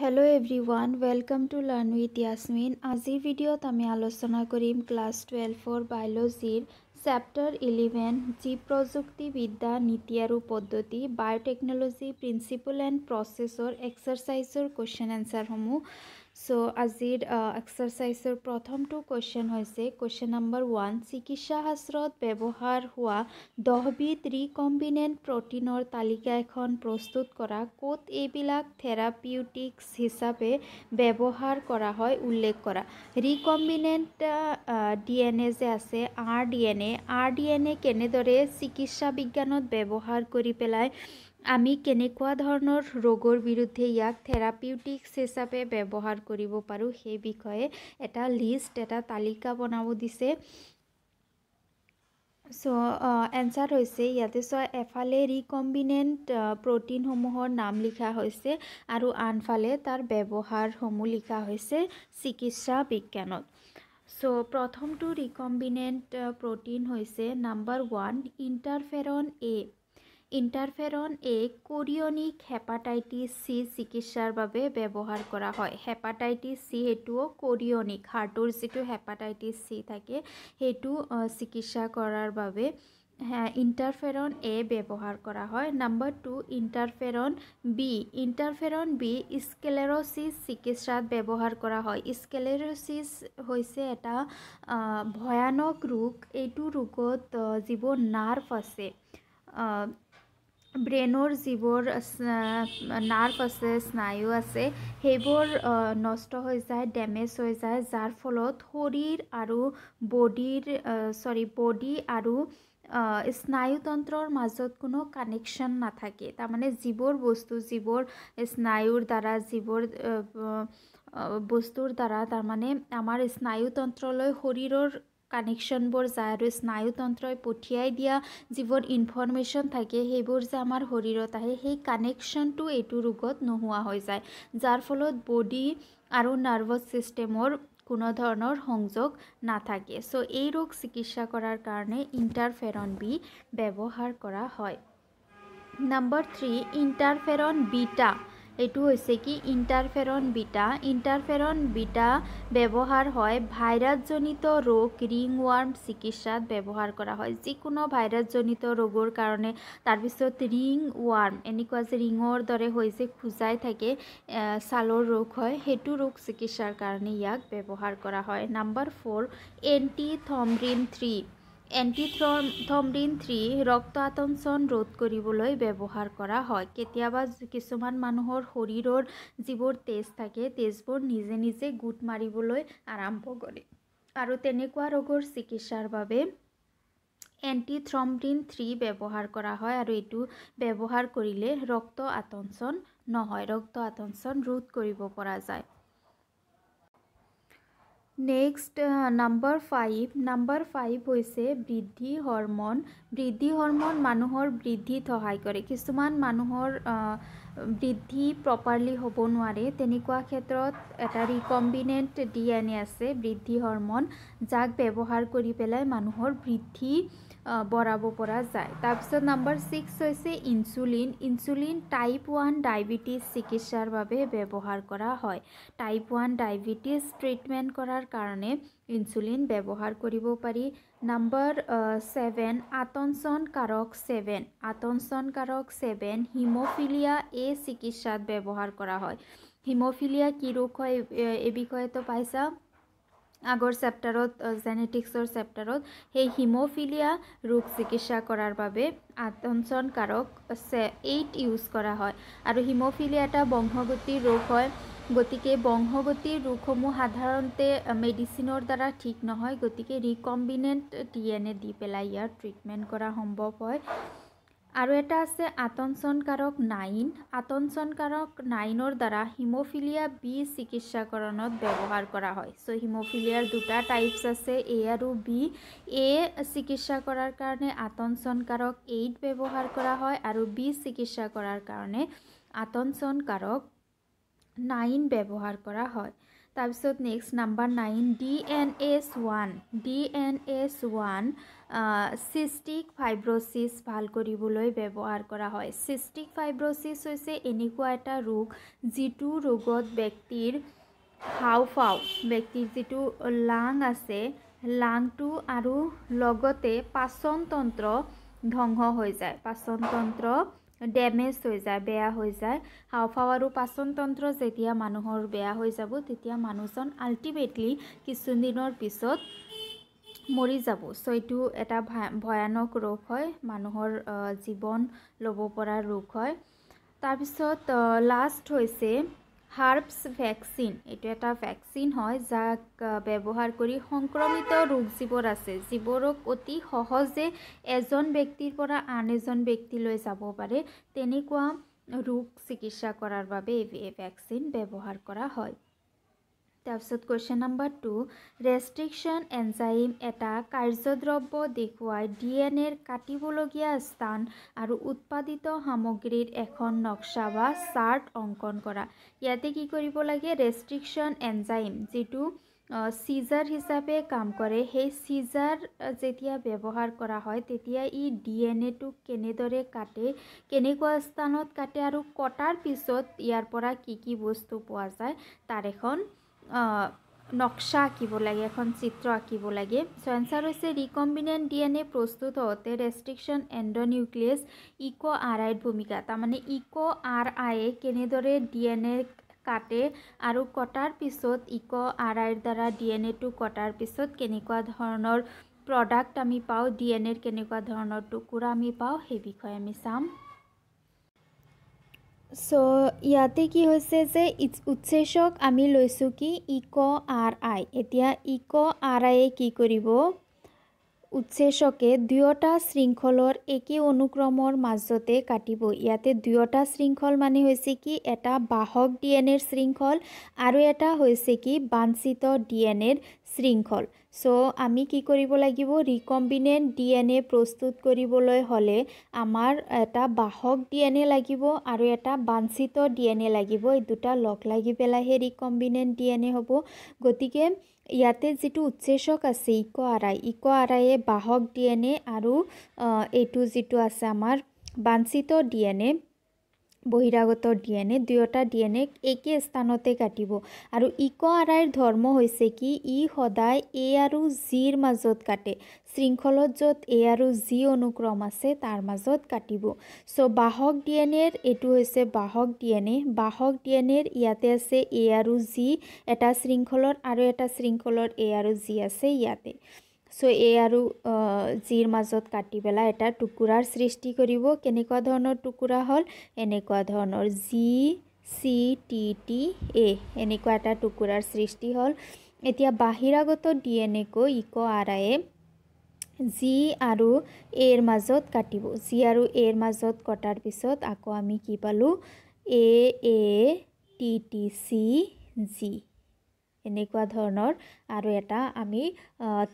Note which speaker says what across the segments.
Speaker 1: hello' everyone welcome to learn with Yasmin আজিৰ ভিডিঅ'ত আমি আলোচনা কৰিম ক্লাছ টুৱেলভৰ বায়'লজিৰ চেপ্টাৰ ইলেভেন জীৱ প্ৰযুক্তিবিদ্যা নীতি আৰু পদ্ধতি বায়'টেকনলজি প্ৰিন্সিপল এণ্ড প্ৰচেছৰ এক্সাৰচাইজৰ কুৱেশ্যন এনচাৰসমূহ চ' আজিৰ এক্সাৰচাইজৰ প্ৰথমটো কুৱেশ্যন হৈছে কুৱেশ্যন নাম্বাৰ ওৱান চিকিৎসা শাস্ত্ৰত ব্যৱহাৰ হোৱা দহবিধ ৰিকম্বিনেণ্ট প্ৰ'টিনৰ তালিকা এখন প্ৰস্তুত কৰা ক'ত এইবিলাক থেৰাপিউটিক্স হিচাপে ব্যৱহাৰ কৰা হয় উল্লেখ কৰা ৰিকম্বিনেণ্ট ডি এন এ যে আছে R D N A R D N A কেনেদৰে চিকিৎসা বিজ্ঞানত ব্যৱহাৰ কৰি পেলাই আমি কেনেকুৱা ধৰণৰ ৰোগৰ বিৰুদ্ধে ইয়াক থেৰাপিউটিক্স হিচাপে ব্যৱহাৰ কৰিব পাৰোঁ সেই বিষয়ে এটা লিষ্ট এটা তালিকা বনাব দিছে চ' এনচাৰ হৈছে ইয়াতে চ এফালে ৰিকম্বিনেণ্ট প্ৰটিনসমূহৰ নাম লিখা হৈছে আৰু আনফালে তাৰ ব্যৱহাৰসমূহ লিখা হৈছে চিকিৎসা বিজ্ঞানত চ' প্ৰথমটো ৰিকম্বিনেণ্ট প্ৰটিন হৈছে number one interferon A interferon A chronic hepatitis C চিকিৎসাৰ বাবে ব্যৱহাৰ কৰা হয় হেপাটাইটিছ চি সেইটোও কৰিয়নিক হাৰ্টৰ যিটো হেপাটাইটিছ চি থাকে সেইটো চিকিৎসা কৰাৰ বাবে ইণ্টাৰফেৰন এ ব্যৱহাৰ কৰা হয় number two interferon B interferon B sclerosis চিকিৎসাত ব্যৱহাৰ কৰা হয় স্কেলেৰচিছ হৈছে এটা ভয়ানক ৰোগ এইটো ৰোগত যিবোৰ নাৰ্ভ আছে ব্ৰেইনৰ যিবোৰ নাৰ্ভ আছে স্নায়ু আছে সেইবোৰ নষ্ট হৈ যায় ডেমেজ হৈ যায় যাৰ ফলত শৰীৰ আৰু বডিৰ চৰি বডি আৰু স্নায়ুতন্ত্ৰৰ মাজত কোনো কানেকশ্যন নাথাকে তাৰমানে যিবোৰ বস্তু যিবোৰ স্নায়ুৰ দ্বাৰা যিবোৰ বস্তুৰ দ্বাৰা তাৰমানে আমাৰ স্নায়ুতন্ত্ৰলৈ শৰীৰৰ কানেকশ্যনবোৰ যায় আৰু স্নায়ুতন্ত্ৰই পঠিয়াই দিয়া যিবোৰ ইনফৰ্মেশ্যন থাকে সেইবোৰ যে আমাৰ শৰীৰত আহে সেই কানেকশ্যনটো এইটো ৰোগত নোহোৱা হৈ যায় যাৰ ফলত বডি আৰু নাৰ্ভাছ ছিষ্টেমৰ কোনো ধৰণৰ সংযোগ নাথাকে চ' এই ৰোগ চিকিৎসা কৰাৰ কাৰণে ইণ্টাৰফেৰন বি ব্যৱহাৰ কৰা হয় নাম্বাৰ থ্ৰী ইণ্টাৰফেৰন বিটা এইটো হৈছে কি ইণ্টাৰফেৰন বিটা ইণ্টাৰফেৰন বিটা ব্যৱহাৰ হয় ভাইৰাছজনিত ৰোগ ৰিংৱাৰ্ম চিকিৎসাত ব্যৱহাৰ কৰা হয় যিকোনো ভাইৰাছজনিত ৰোগৰ কাৰণে তাৰপিছত ৰিংৱাৰ্ম এনেকুৱা যে ৰিঙৰ দৰে হৈছে খোজাই থাকে ছালৰ ৰোগ হয় সেইটো ৰোগ চিকিৎসাৰ কাৰণে ইয়াক ব্যৱহাৰ কৰা হয় number four antithrombin three antithrombin three ৰক্ত আতংচন ৰোধ কৰিবলৈ ব্যৱহাৰ কৰা হয় কেতিয়াবা কিছুমান মানুহৰ শৰীৰৰ যিবোৰ তেজ থাকে তেজবোৰ নিজে নিজে গোট মাৰিবলৈ আৰম্ভ কৰে আৰু তেনেকুৱা ৰোগৰ চিকিৎসাৰ বাবে এণ্টিথ্ৰমডিন থ্ৰী ব্যৱহাৰ কৰা হয় আৰু এইটো ব্যৱহাৰ কৰিলে ৰক্ত আতংচন নহয় ৰক্ত আতংচন ৰোধ কৰিব পৰা যায় next number five number five হৈছে বৃদ্ধি হৰ্মন বৃদ্ধি হৰ্মন মানুহৰ বৃদ্ধিত সহায় কৰে কিছুমান মানুহৰ বৃদ্ধি প্ৰপাৰলি হ'ব নোৱাৰে তেনেকুৱা ক্ষেত্ৰত এটা ৰিকম্বিনেণ্ট ডি এন এ আছে বৃদ্ধি হৰ্মন যাক ব্যৱহাৰ কৰি পেলাই মানুহৰ বৃদ্ধি বঢ়াব পৰা যায় তাৰপিছত নাম্বাৰ ছিক্স হৈছে insulin insulin type one diabetes চিকিৎসাৰ বাবে ব্যৱহাৰ কৰা হয় টাইপ ওৱান ডায়েবেটিছ ট্ৰিটমেণ্ট কৰাৰ কাৰণে ইনচুলিন ব্যৱহাৰ কৰিব পাৰি নাম্বাৰ ছেভেন আতঞ্চন কাৰক ছেভেন আতঞ্চন কাৰক ছেভেন হিম'ফিলিয়া এ চিকিৎসাত ব্যৱহাৰ কৰা হয় হিম'ফিলিয়া কি ৰোগ হয় এই বিষয়েতো পাইছা আগৰ চেপ্টাৰত জেনেটিক্সৰ চেপ্টাৰত সেই হিমোফিলিয়া ৰোগ চিকিৎসা কৰাৰ বাবে আতঞ্চনকাৰক এইট ইউজ কৰা হয় আৰু হিমোফিলিয়া এটা বংশগতি ৰোগ হয় গতিকে বংশগতি ৰোগসমূহ সাধাৰণতে মেডিচিনৰ দ্বাৰা ঠিক নহয় গতিকে ৰিকম্বিনেণ্ট টি এন এ দি পেলাই ইয়াৰ ট্ৰিটমেণ্ট কৰা সম্ভৱ হয় আৰু এটা আছে আতংচনকাৰক নাইন আতংচনকাৰক নাইনৰ দ্বাৰা হিম'ফিলিয়া বি চিকিৎসাকৰণত ব্যৱহাৰ কৰা হয় চ' হিম'ফিলিয়াৰ দুটা টাইপছ আছে এ আৰু বি এ চিকিৎসা কৰাৰ কাৰণে আতংচনকাৰক এইট ব্যৱহাৰ কৰা হয় আৰু বি চিকিৎসা কৰাৰ কাৰণে আতংচনকাৰক নাইন ব্যৱহাৰ কৰা হয় তাৰপিছত next number nine D N S one D N S one cystic fibrosis ভাল কৰিবলৈ ব্যৱহাৰ কৰা হয় চিষ্টিক ফাইব্ৰচিছ হৈছে এনেকুৱা এটা ৰোগ যিটো ৰোগত ব্যক্তিৰ হাওফাও ব্যক্তিৰ যিটো লাং আছে লাংটো আৰু লগতে পাচনতন্ত্ৰ ধ্বংস হৈ যায় পাচনতন্ত্ৰ ডেমেজ হৈ যায় বেয়া হৈ যায় হাওফাও আৰু পাচনতন্ত্ৰ যেতিয়া মানুহৰ বেয়া হৈ যাব তেতিয়া মানুহজন আল্টিমেটলি কিছুদিনৰ পিছত মৰি যাব চ' এইটো এটা ভয়ানক ৰোগ হয় মানুহৰ জীৱন ল'ব পৰা ৰোগ হয় তাৰপিছত লাষ্ট হৈছে হার্বস ভ্যাকসিন এটা একটা ভ্যাকসিন হয় যা ব্যবহার করে সংক্রমিত রোগ জীবর আছে জীবরক অতি সহজে এজন ব্যক্তির পর আন এজন ব্যক্তিলৈ যাব পারে তেনেকা রোগ চিকিৎসা করার বাবে এই ভ্যাকসিন ব্যবহার করা হয় তাৰপিছত question number two restriction enzyme এটা কাৰ্যদ্ৰব্য দেখুৱাই ডি এন এৰ কাটিবলগীয়া স্থান আৰু উৎপাদিত সামগ্ৰীৰ এখন নক্সা বা চাৰ্ট অংকন কৰা ইয়াতে কি কৰিব লাগে ৰেষ্ট্ৰিকশ্যন এনজাইম যিটো চিজাৰ হিচাপে কাম কৰে সেই চিজাৰ যেতিয়া ব্যৱহাৰ কৰা হয় তেতিয়া ই ডি এন এটোক কেনেদৰে কাটে কেনেকুৱা স্থানত কাটে আৰু কটাৰ পিছত ইয়াৰ পৰা কি কি বস্তু পোৱা যায় তাৰ এখন নক্সা আঁকিব লাগে এখন চিত্ৰ আঁকিব লাগে চ' এনচাৰ হৈছে ৰিকম্বিনেণ্ট ডি এন এ প্ৰস্তুত হওঁতে restriction endonuclease Eco' R আইৰ ভূমিকা তাৰমানে ইক' আৰ আয়ে কেনেদৰে ডি এন এ কাটে আৰু কটাৰ পিছত ইক' আৰ আইৰ দ্বাৰা ডি এন এটো কটাৰ পিছত কেনেকুৱা ধৰণৰ প্ৰডাক্ট আমি পাওঁ ডি এন এৰ কেনেকুৱা ধৰণৰ টুকুৰা আমি পাওঁ সেই বিষয়ে আমি চাম চ' ইয়াতে কি হৈছে যে উচ্চেচক আমি লৈছোঁ কি ইক আৰ আই এতিয়া ইক আৰ আইয়ে কি কৰিব উচ্ছেষকে দুয়োটা শৃংখলৰ একে অনুক্ৰমৰ মাজতে কাটিব ইয়াতে দুয়োটা শৃংখল মানে হৈছে কি এটা বাহক ডি এন এৰ শৃংখল আৰু এটা হৈছে কি বাঞ্ছিত ডি এন এৰ শৃংখল চ' আমি কি কৰিব লাগিব ৰিকম্বিনেণ্ট ডি এন এ প্ৰস্তুত কৰিবলৈ হ'লে আমাৰ এটা বাহক ডি এন এ লাগিব আৰু এটা বাঞ্ছিত ডি এন এ লাগিব এই দুটা লগ লাগি পেলাইহে ৰিকম্বিনেণ্ট ডি এন এ হ'ব গতিকে ইয়াতে যিটো উচ্চেচক আছে Eco' R Eco R I Eco আৰাইয়ে বাহক ডি এন এ আৰু এইটো যিটো আছে আমাৰ বাঞ্চিত ডি এন এ বহিরাগত ডিএনএ দুয়োটা ডিএনএ একে স্থানতে কাটিব আর ইকো আরাইর ধর্ম হয়েছে কি ই সদায় এ আর জির মাজত কাটে শৃঙ্খলত যত এ আর জি অনুক্রম আছে তার মাজত কাটিব সো বাহক ডিএনএর এটু হয়েছে বাহক ডিএনএ বাহক ডিএনএর ইয়াতে আছে এ আর জি এটা শৃঙ্খলর আর এটা শৃঙ্খলর এ আর জি আছে ইয়াতে সো এই আৰু জিৰ মাজত কাটি পেলাই এটা টুকুৰাৰ সৃষ্টি কৰিব কেনেকুৱা ধৰণৰ টুকুৰা হ'ল এনেকুৱা ধৰণৰ G C T T A এনেকুৱা এটা টুকুৰাৰ সৃষ্টি হ'ল এতিয়া বাহিৰাগত ডি এন একৈ Eco R I A G আৰু এৰ মাজত কাটিব জি আৰু এৰ মাজত কটাৰ পিছত আকৌ আমি কি পালোঁ A A T T C G এনেকুৱা ধৰণৰ আৰু এটা আমি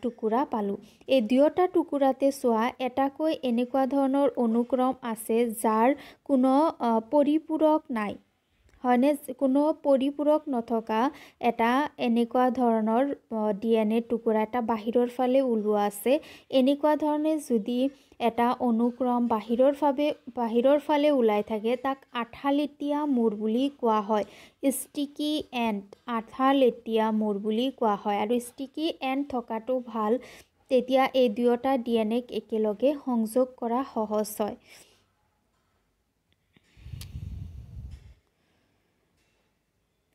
Speaker 1: টুকুৰা পালোঁ এই দুয়োটা টুকুৰাতে চোৱা এটাকৈ এনেকুৱা ধৰণৰ অনুক্ৰম আছে যাৰ কোনো পৰিপূৰক নাই হয়নে কোনো পৰিপূৰক নথকা এটা এনেকুৱা ধৰণৰ ডি এন এ টুকুৰা এটা বাহিৰৰ ফালে ওলোৱা আছে এনেকুৱা ধৰণে যদি এটা অনুক্ৰম বাহিৰৰ ফালে বাহিৰৰ ফালে ওলাই থাকে তাক আঠালেটীয়া মূৰ বুলি কোৱা হয় ষ্টিকি এণ্ড আঠালেটীয়া মূৰ বুলি কোৱা হয় আৰু ষ্টিকি এণ্ড থকাটো ভাল তেতিয়া এই দুয়োটা ডি এন এক একেলগে সংযোগ কৰা সহজ হয়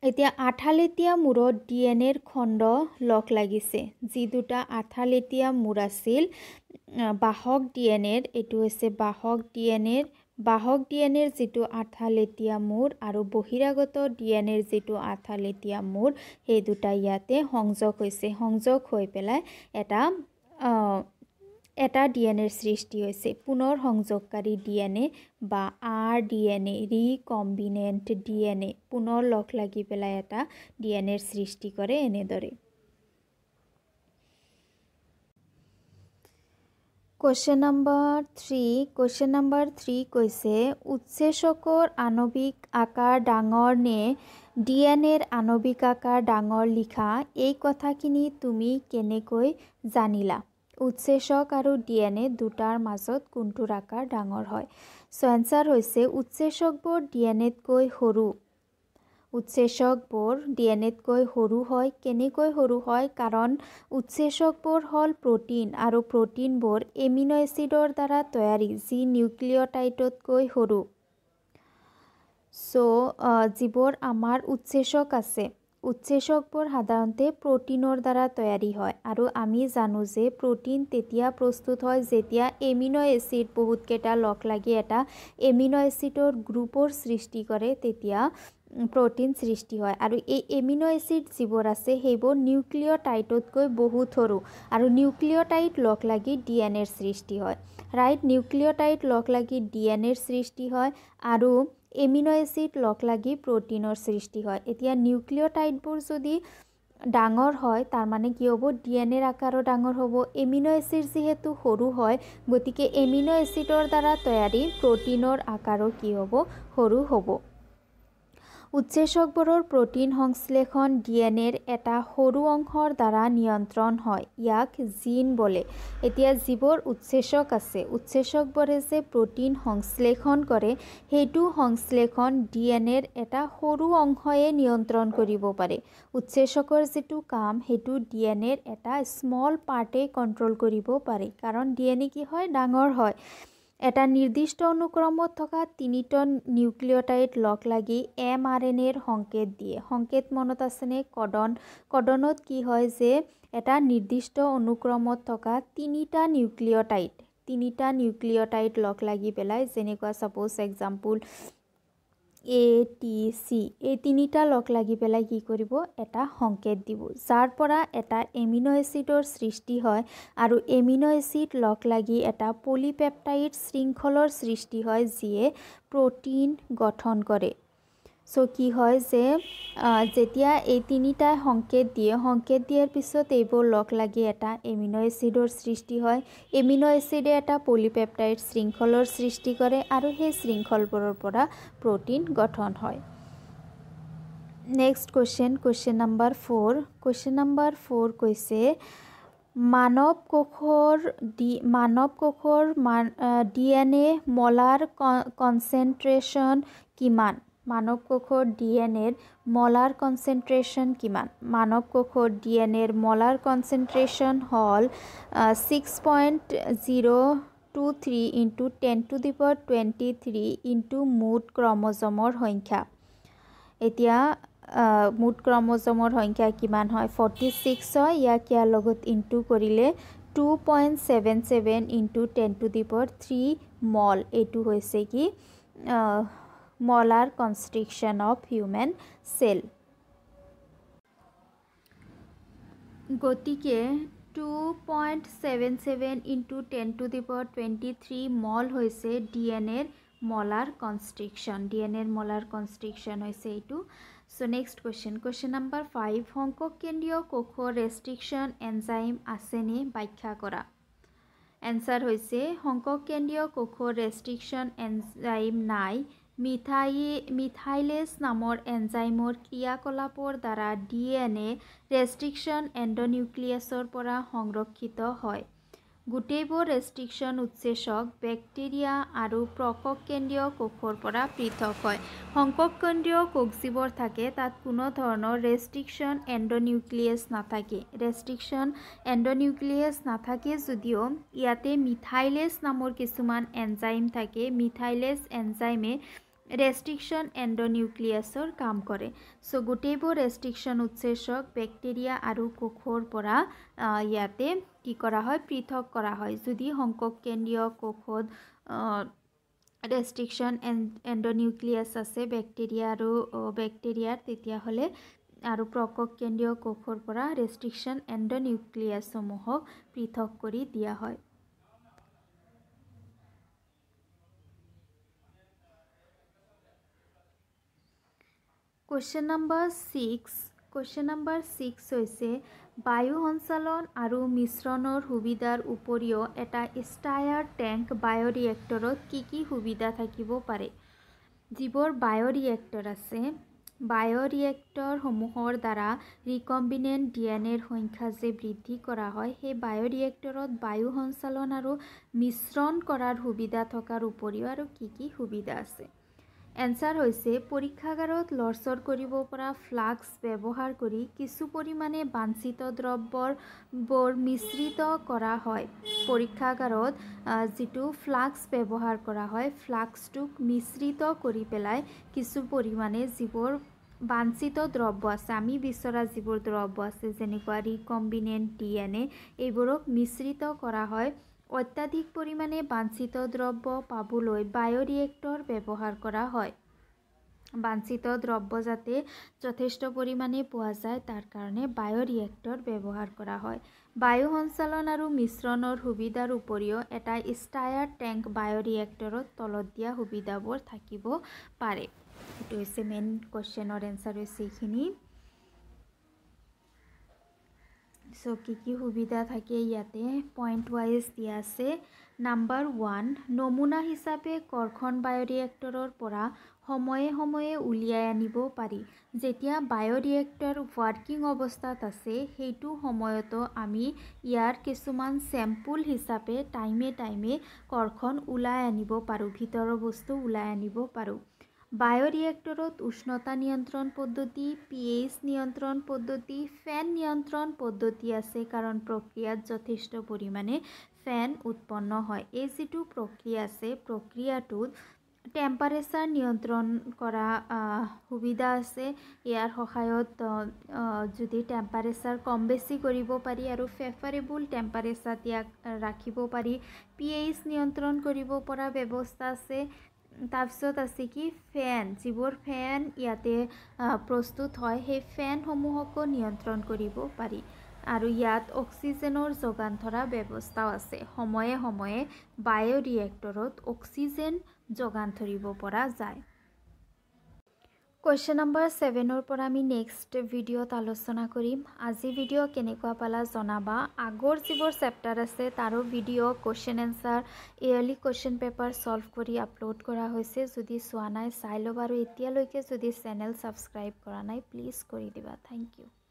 Speaker 1: এতিয়া আঠালেটিয়া মূৰত ডি এন এৰ খণ্ড লগ লাগিছে যি দুটা আঠালেটিয়া মূৰ আছিল বাহক ডি এন এৰ এইটো হৈছে বাহক ডি এন এৰ বাহক ডি এন এৰ যিটো আঠালেটিয়া মূৰ আৰু বহিৰাগত ডি এন এৰ যিটো আঠালেটিয়া মূৰ সেই দুটা ইয়াতে সংযোগ হৈছে সংযোগ হৈ পেলাই এটা এটা ডি এন এৰ সৃষ্টি হয়েছে পুনৰ সংযোগকাৰী ডি এন এ বা R D N A recombinant D N A পুনৰ লগ লাগি পেলাই এটা ডি এন এৰ সৃষ্টি কৰে এনেদৰে question number three question number three কৈছে উৎসেচকৰ আণৱিক আকাৰ ডাঙৰ নে ডি এন এৰ আণৱিক আকাৰ ডাঙৰ লিখা এই কথাখিনি তুমি কেনেকৈ জানিলা উচ্ছেচক আৰু ডি এন এ দুটাৰ মাজত কোনটো আকাৰ ডাঙৰ হয় চ' এনচাৰ হৈছে উচ্ছেচকবোৰ ডি এন এতকৈ সৰু উচ্ছেচকবোৰ ডি এন এতকৈ সৰু হয় কেনেকৈ সৰু হয় কাৰণ উচ্ছেচকবোৰ হ'ল প্ৰ'টিন আৰু প্ৰ'টিনবোৰ এমিন' এচিডৰ দ্বাৰা তৈয়াৰী যি নিউক্লিয়টাইটতকৈ সৰু চ' যিবোৰ আমাৰ উচ্ছেচক আছে উৎসেচকবোৰ সাধাৰণতে প্ৰটিনৰ দ্বাৰা তৈয়াৰী হয় আৰু আমি জানো যে প্ৰটিন তেতিয়া প্ৰস্তুত হয় যেতিয়া এমিন' এচিড বহুতকেইটা লগ লাগি এটা এমিন' এচিডৰ গ্ৰুপৰ সৃষ্টি কৰে তেতিয়া প্ৰটিন সৃষ্টি হয় আৰু এই এমিন' এচিড যিবোৰ আছে সেইবোৰ নিউক্লিঅ' টাইটতকৈ বহুত সৰু আৰু নিউক্লিঅ' টাইট লগ লাগি ডি এন এৰ সৃষ্টি হয় ৰাইট নিউক্লিঅ' টাইট লগ লাগি ডি এন এৰ সৃষ্টি হয় আৰু এমিনো এসিড লগ লাগি প্ৰোটিনেৰ সৃষ্টি হয় এতিয়া নিউক্লিওটাইডব যদি ডাঙৰ হয় তাৰ মানে কি হ'ব ডিএনএৰ আকাৰও ডাঙৰ হ'ব এমিনো এসিড যেহেতু সৰু হয় গতিকে এমিনো এসিডৰ দ্বাৰা তৈয়াৰী প্ৰোটিনেৰ আকাৰও কি হ'ব সৰু হ'ব উৎসেচকবোৰৰ প্ৰটিন সংশ্লেষণ ডি এন এৰ এটা সৰু অংশৰ দ্বাৰা নিয়ন্ত্ৰণ হয় ইয়াক জিন বোলে এতিয়া যিবোৰ উৎসেচক আছে উৎসেচকবোৰে যে প্ৰটিন সংশ্লেষণ কৰে সেইটো সংশ্লেষণ ডি এন এৰ এটা সৰু অংশয়ে নিয়ন্ত্ৰণ কৰিব পাৰে উৎসেচকৰ যিটো কাম সেইটো ডি এন এৰ এটা স্মল পাৰ্টেই কণ্ট্ৰল কৰিব পাৰে কাৰণ ডি এন এ কি হয় ডাঙৰ হয় এটা নিৰ্দিষ্ট অনুক্ৰমত থকা তিনিটা নিউক্লিওটাইড লক লাগি এম আৰ এন এৰ সংকেত দিয়ে সংকেত মনত আছেনে কডন কডনত কি হয় যে এটা নিৰ্দিষ্ট অনুক্ৰমত থকা তিনিটা নিউক্লিওটাইড তিনিটা নিউক্লিওটাইড লক লাগি পেলাই যেনেকুৱা suppose example A T C এই তিনিটা লগ লাগি পেলাই কি কৰিব এটা সংকেত দিব যাৰ পৰা এটা এমিন' এচিডৰ সৃষ্টি হয় আৰু এমিন' এচিড লগ লাগি এটা পলিপেপটাইড শৃংখলৰ সৃষ্টি হয় যিয়ে প্ৰটিন গঠন কৰে চ' কি হয় যে যেতিয়া এই তিনিটাই সংকেত দিয়ে সংকেত দিয়াৰ পিছত এইবোৰ লগ লাগি এটা এমিন' এচিডৰ সৃষ্টি হয় এমিন' এচিডে এটা পলিপেপটাইড শৃংখলৰ সৃষ্টি কৰে আৰু সেই শৃংখলবোৰৰ পৰা প্ৰটিন গঠন হয় next question question number four question number four কৈছে মানৱ কোষৰ ডি মানৱ কোষৰ মান D N A molar concentration কিমান মানব কোষৰ ডি এন এৰ মলাৰ কনচেনট্ৰেশ্যন কিমান মানৱ কোষৰ ডি এন এৰ মলাৰ কনচেনট্ৰেশ্যন হ'ল six point zero' two three into ten to the power twenty three into মুঠ ক্ৰমজমৰ সংখ্যা এতিয়া মুঠ ক্ৰমজমৰ সংখ্যা কিমান হয় ফৰ্টি ছিক্স হয় ইয়াক ইয়াৰ লগত ইণ্টু কৰিলে two point seven seven into ten to the three mole এইটো হৈছে কি molar constriction of human cell গতিকে two point seven seven into ten to the power twenty three mole হৈছে ডি এন এৰ মলাৰ কনষ্ট্ৰিকশ্যন ডি এন এৰ মলাৰ constriction হৈছে এইটো so' next question question number five সংককেন্দ্ৰীয় কোখো ৰেষ্ট্ৰিকশ্যন এনজাইম আছেনে ব্যাখ্যা কৰা এনচাৰ হৈছে সংককেন্দ্ৰীয় কোষৰ ৰেষ্ট্ৰিকশ্যন এনজাইম নাই মিথাই মিথাইলেজ নামৰ এনজাইমৰ ক্ৰিয়াকলাপৰ দ্বাৰা ডি এন এ ৰেষ্ট্ৰিকশ্যন এণ্ডনিউক্লিয়াছৰ পৰা সংৰক্ষিত হয় গোটেইবোৰ ৰেষ্ট্ৰিকশ্যন উচ্ছেচক বেক্টেৰিয়া আৰু প্ৰকককেন্দ্ৰীয় কোষৰ পৰা পৃথক হয় সংককেন্দ্ৰীয় কোষ যিবোৰ থাকে তাত কোনো ধৰণৰ ৰেষ্ট্ৰিকশ্যন এণ্ডনিউক্লিয়াছ নাথাকে ৰেষ্ট্ৰিকশ্যন এণ্ডনিউক্লিয়াছ নাথাকে যদিও ইয়াতে মিথাইলেছ নামৰ কিছুমান এনজাইম থাকে মিথাইলেছ এনজাইমে ৰেষ্ট্ৰিকশ্যন এণ্ড'নিউক্লিয়াছৰ কাম কৰে চ' গোটেইবোৰ ৰেষ্ট্ৰিকশ্যন উৎসেচক বেক্টেৰিয়া আৰু কোষৰ পৰা ইয়াতে কি কৰা হয় পৃথক কৰা হয় যদি সংকক কেন্দ্ৰীয় কোষত ৰেষ্ট্ৰিকশ্যন এণ্ড এণ্ড'নিউক্লিয়াছ আছে বেক্টেৰিয়া আৰু বেক্টেৰিয়াৰ তেতিয়াহ'লে আৰু প্ৰকক কেন্দ্ৰীয় কোষৰ পৰা ৰেষ্ট্ৰিকশ্যন এণ্ড'নিউক্লিয়াছসমূহক পৃথক কৰি দিয়া হয় question number six question number six হৈছে বায়ু সঞ্চালন আৰু মিশ্ৰণৰ সুবিধাৰ উপৰিও এটা ষ্টায়াৰ টেংক বায়' ৰিয়েক্টৰত কি কি সুবিধা থাকিব পাৰে যিবোৰ বায়' ৰিয়েক্টৰ আছে বায়' ৰিয়েক্টৰসমূহৰ দ্বাৰা ৰিকম্বিনেণ্ট ডি এন এৰ সংখ্যা যে বৃদ্ধি কৰা হয় সেই বায়' ৰিয়েক্টৰত বায়ু সঞ্চালন আৰু মিশ্ৰণ কৰাৰ সুবিধা থকাৰ উপৰিও আৰু কি কি সুবিধা আছে এনচাৰ হৈছে পৰীক্ষাগাৰত লৰচৰ কৰিব পৰা ফ্লাস্ক ব্যৱহাৰ কৰি কিছু পৰিমাণে বাঞ্ছিত দ্ৰব্যৰবোৰ মিশ্ৰিত কৰা হয় পৰীক্ষাগাৰত যিটো ফ্লাস্ক ব্যৱহাৰ কৰা হয় ফ্লাস্কটোক মিশ্ৰিত কৰি পেলাই কিছু পৰিমাণে যিবোৰ বাঞ্ছিত দ্ৰব্য আছে আমি বিচৰা যিবোৰ দ্ৰব্য আছে যেনেকুৱা ৰিকম্বিনেণ্ট ডি এন এ এইবোৰক মিশ্ৰিত কৰা হয় অত্যাধিক পৰিমাণে বাঞ্ছিত দ্ৰব্য পাবলৈ বায়' ৰিয়েক্টৰ ব্যৱহাৰ কৰা হয় বাঞ্ছিত দ্ৰব্য যাতে যথেষ্ট পৰিমাণে পোৱা যায় তাৰ কাৰণে বায়' ৰিয়েক্টৰ ব্যৱহাৰ কৰা হয় বায়ু সঞ্চালন আৰু মিশ্ৰণৰ সুবিধাৰ উপৰিও এটা ষ্টায়াৰ টেংক বায়' ৰিয়েক্টৰত তলত দিয়া সুবিধাবোৰ থাকিব পাৰে এইটো হৈছে মেইন কুৱেশ্যনৰ এনচাৰ হৈছে এইখিনি সো কি কি সুবিধা থাকে ইয়াতে পয়েন্ট ওয়াইজ দিয়া আছে নাম্বার ওয়ান নমুনা হিসাবে কর্ষণ পৰা সময়ে সময়ে উলিয়াই আনিব পাৰি যেতিয়া বায়োৰিয়েক্টৰ ওয়াৰ্কিং অবস্থাত আছে সেইটো সময়তো আমি ইয়াৰ কিছুমান স্যাম্পল হিসাবে টাইমে টাইমে কৰ্ষণ উলাই আনিব পাৰোঁ ভিতৰৰ বস্তু উলাই আনিব পাৰোঁ বায়োরিয়েক্টরত উষ্ণতা নিয়ন্ত্রণ পদ্ধতি পিএইচ নিয়ন্ত্রণ পদ্ধতি ফ্যান নিয়ন্ত্রণ পদ্ধতি আছে কাৰণ প্ৰক্ৰিয়াত যথেষ্ট পৰিমাণে ফেন উৎপন্ন হয় এই যিটো প্ৰক্ৰিয়া আছে প্ৰক্ৰিয়াটোত টেম্পাৰেচাৰ নিয়ন্ত্ৰণ কৰা সুবিধা আছে ইয়াৰ সহায়ত যদি টেম্পাৰেচাৰ কম বেছি কৰিব পাৰি আৰু ফেভারেবল টেম্পারেচার ইয়াক ৰাখিব পাৰি পি এইচ নিয়ন্ত্ৰণ কৰিব পৰা ব্যৱস্থা আছে তাৰপিছত আছে কি ফেন যিবোৰ ফেন ইয়াতে প্ৰস্তুত হয় সেই ফেনসমূহকো নিয়ন্ত্ৰণ কৰিব পাৰি আৰু ইয়াত অক্সিজেনৰ যোগান ধৰা ব্যৱস্থাও আছে সময়ে সময়ে বায়'ৰিয়েক্টৰত অক্সিজেন যোগান ধৰিব পৰা যায় কুৱেশ্যন নম্বৰ ছেভেনৰ পৰা আমি নেক্সট ভিডিঅ'ত আলোচনা কৰিম আজি ভিডিঅ' কেনেকুৱা পালা জনাবা আগৰ যিবোৰ চেপ্টাৰ আছে তাৰো video' question answer yearly question paper solve কৰি আপলোড কৰা হৈছে যদি চোৱা নাই চাই ল'বা আৰু এতিয়ালৈকে যদি চেনেল ছাবস্ক্ৰাইব কৰা নাই প্লিজ কৰি দিবা থেংক ইউ